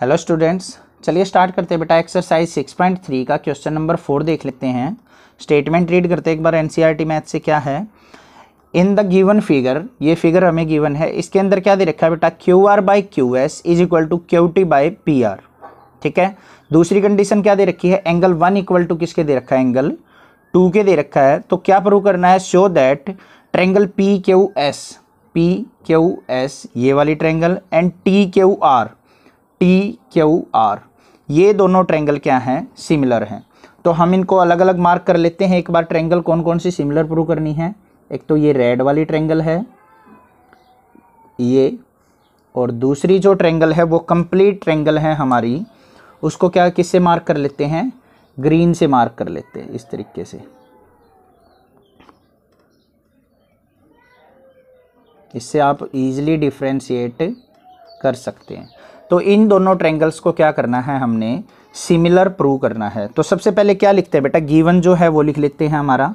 hello students चलिए start करते हैं बेटा एक्सरसाइज 6.3 का क्वेश्चन नंबर फोर देख लेते हैं स्टेटमेंट रीड करते एक बार एनसीईआरटी मैथ e से क्या है इन द गिवन फिगर ये फिगर हमें गिवन है इसके अंदर क्या दे रखा है बेटा Q R by Q S is equal to Q T by P R ठीक है दूसरी कंडीशन क्या दे रखी है एंगल वन इक्वल टू किसके दे रखा है एंगल टू के दे रखा है तो क्या प्रूव करना है show that triangle P Q S P Q S ये वाली triangle and T Q R T Q R ये दोनों ट्रेंगल क्या हैं सिमिलर हैं तो हम इनको अलग अलग मार्क कर लेते हैं एक बार ट्रेंगल कौन कौन सी सिमिलर प्रूव करनी है एक तो ये रेड वाली ट्रेंगल है ये और दूसरी जो ट्रेंगल है वो कंप्लीट ट्रेंगल है हमारी उसको क्या किससे मार्क कर लेते हैं ग्रीन से मार्क कर लेते हैं इस तरीके से इससे आप इजीली डिफ्रेंशिएट कर सकते हैं तो इन दोनों ट्रेंगल्स को क्या करना है हमने सिमिलर प्रूव करना है तो सबसे पहले क्या लिखते हैं बेटा गीवन जो है वो लिख लेते हैं हमारा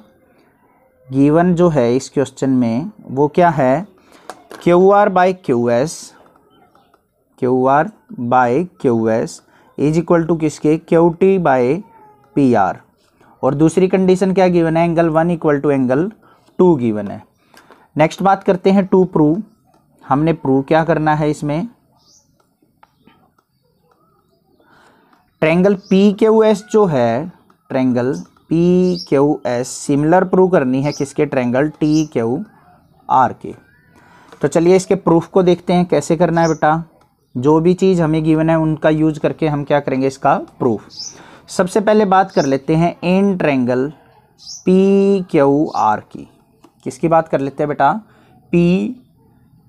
गीवन जो है इस क्वेश्चन में वो क्या है Q R by Q S Q R by Q S is equal to किसके Q T by P R और दूसरी कंडीशन क्या गिवन है angle one equal to angle two given है नेक्स्ट बात करते हैं टू प्रूव हमने प्रूव क्या करना है इसमें ट्रेंगल पी क्यू एस जो है triangle P Q S similar prove करनी है किसके ट्रेंगल टी क्यू आर के तो चलिए इसके प्रूफ को देखते हैं कैसे करना है बेटा जो भी चीज़ हमें गिवन है उनका यूज करके हम क्या करेंगे इसका प्रूफ सबसे पहले बात कर लेते हैं in triangle P Q R की किसकी बात कर लेते हैं बेटा पी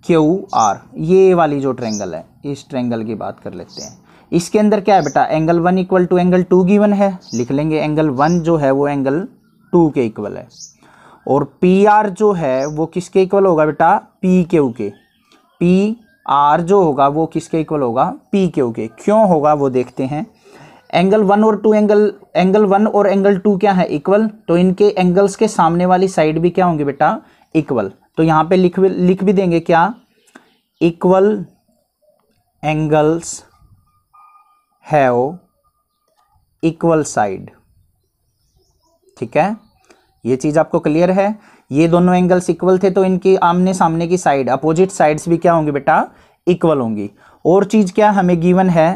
क्यू आर ये वाली जो ट्रेंगल है इस ट्रेंगल की बात कर लेते हैं इसके अंदर क्या है बेटा angle one equal to angle two given है लिख लेंगे एंगल वन जो है वो एंगल टू के इक्वल है और पी आर जो है वो किसके इक्वल होगा बेटा पी के के पी आर जो होगा वो किसके इक्वल होगा पी के के क्यों होगा वो देखते हैं एंगल वन और टू एंगल एंगल वन और एंगल टू क्या है इक्वल तो इनके एंगल्स के सामने वाली साइड भी क्या होंगी बेटा इक्वल तो यहाँ पे लिख लिख भी देंगे क्या equal angles have equal side ठीक है ये चीज़ आपको क्लियर है ये दोनों एंगल्स इक्वल थे तो इनकी आमने सामने की साइड अपोजिट साइड्स भी क्या होंगी बेटा इक्वल होंगी और चीज़ क्या हमें गिवन है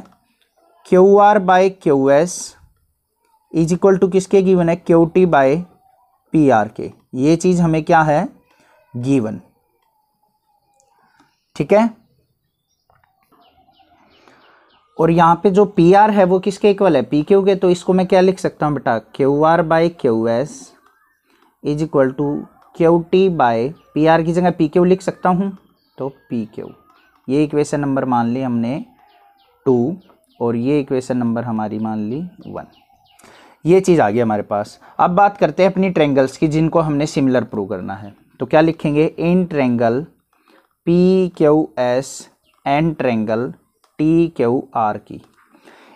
Q R by Q S is equal to किसके गिवन है Q T by P R के ये चीज़ हमें क्या है गिवन ठीक है और यहाँ पे जो पी आर है वो किसके इक्वल है पी क्यू के तो इसको मैं क्या लिख सकता हूँ बेटा Q R by Q S is equal to Q T by P R की जगह पी क्यू लिख सकता हूँ तो पी क्यू ये इक्वेशन नंबर मान ली हमने टू और ये इक्वेशन नंबर हमारी मान ली वन ये चीज़ आ गई हमारे पास अब बात करते हैं अपनी ट्रेंगल्स की जिनको हमने सिमिलर प्रूव करना है तो क्या लिखेंगे in triangle P Q S and triangle T Q R की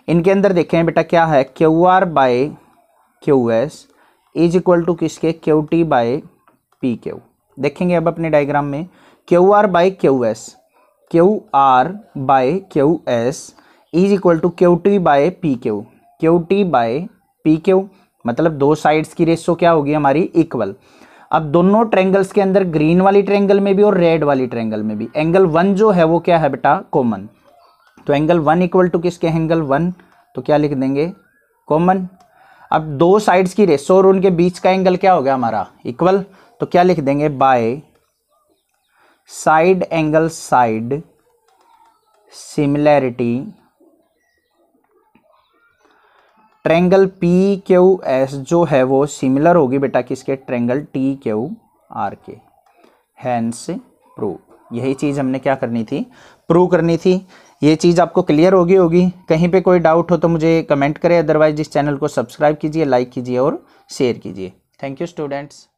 इनके अंदर देखें बेटा क्या है Q R by Q S is equal to किसके Q T by P Q देखेंगे अब अपने डायग्राम में Q R by Q S Q R by Q S is equal to Q T by P Q Q T by P Q मतलब दो sides की Resso क्या होगी हमारी इक्वल अब दोनों ट्रेंगल्स के अंदर ग्रीन वाली ट्रेंगल में भी और रेड वाली ट्रेंगल में भी एंगल वन जो है वो क्या है बेटा कॉमन तो एंगल वन इक्वल टू किसके एंगल वन तो क्या लिख देंगे कॉमन अब दो साइड्स की रेसो और उनके बीच का एंगल क्या हो गया हमारा इक्वल तो क्या लिख देंगे by side angle side similarity triangle P Q S जो है वो सिमिलर होगी बेटा किसके ट्रेंगल टी क्यू आर के हैंस प्रूव यही चीज़ हमने क्या करनी थी प्रूव करनी थी ये चीज़ आपको क्लियर होगी होगी कहीं पे कोई डाउट हो तो मुझे कमेंट करें अदरवाइज इस चैनल को सब्सक्राइब कीजिए लाइक कीजिए और शेयर कीजिए थैंक यू स्टूडेंट्स